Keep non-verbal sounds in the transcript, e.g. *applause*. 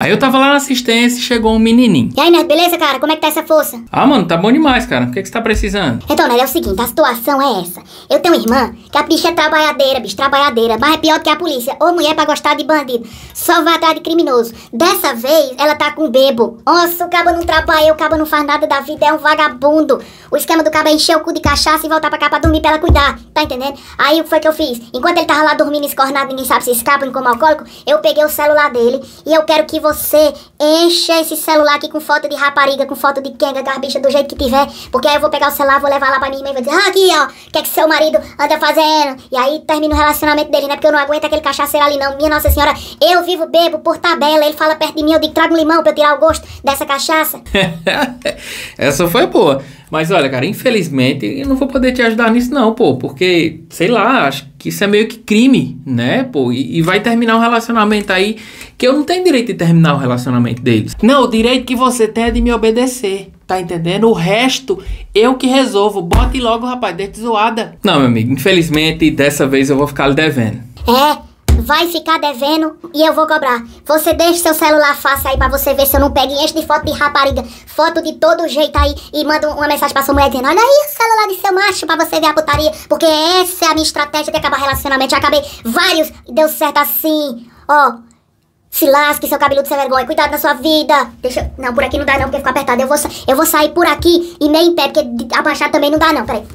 Aí eu tava lá na assistência e chegou um menininho. E aí, Nerd, beleza, cara? Como é que tá essa força? Ah, mano, tá bom demais, cara. O que, é que você tá precisando? Então, Nerd, é o seguinte, a situação é essa. Eu tenho uma irmã que a bicha é trabalhadeira, bicho, trabalhadeira. Mas é pior do que a polícia. Ou mulher pra gostar de bandido. Só vai atrás de criminoso. Dessa vez, ela tá com bebo. Nossa, o cabo não trabalha, o cabo não faz nada da vida, é um vagabundo. O esquema do cabo é encher o cu de cachaça e voltar pra cá pra dormir pra ela cuidar. Tá entendendo? Aí, o que foi que eu fiz? Enquanto ele tava lá dormindo escornado, ninguém sabe se escapa em é como alcoólico, eu peguei o celular dele e eu quero que você você encha esse celular aqui com foto de rapariga, com foto de quenga, garbicha, do jeito que tiver, porque aí eu vou pegar o celular, vou levar lá pra minha mãe e vou dizer, ah, aqui, ó, o que é que seu marido anda fazendo? E aí termina o relacionamento dele, né? Porque eu não aguento aquele cachaceiro ali, não. Minha Nossa Senhora, eu vivo bebo por tabela, ele fala perto de mim, eu digo, trago um limão pra eu tirar o gosto dessa cachaça. *laughs* Essa foi boa. Mas olha, cara, infelizmente eu não vou poder te ajudar nisso, não, pô, porque, sei lá, acho que isso é meio que crime, né, pô? E, e vai terminar um relacionamento aí que eu não tenho direito de terminar o relacionamento deles. Não, o direito que você tem é de me obedecer. Tá entendendo? O resto eu que resolvo. Bote logo, rapaz, deixa de zoada. Não, meu amigo, infelizmente dessa vez eu vou ficar lhe devendo vai ficar devendo e eu vou cobrar. Você deixa seu celular fácil aí pra você ver se eu não pego e enche de foto de rapariga, foto de todo jeito aí e manda uma mensagem pra sua mulher dizendo: Olha aí o celular de seu macho pra você ver a putaria, porque essa é a minha estratégia de acabar relacionamento. Já acabei vários e deu certo assim. Ó, se lasque, seu cabeludo sem vergonha. Cuidado na sua vida. Deixa eu... Não, por aqui não dá não, porque ficou apertado. Eu vou, eu vou sair por aqui e nem em pé, porque abaixar também não dá não. Peraí.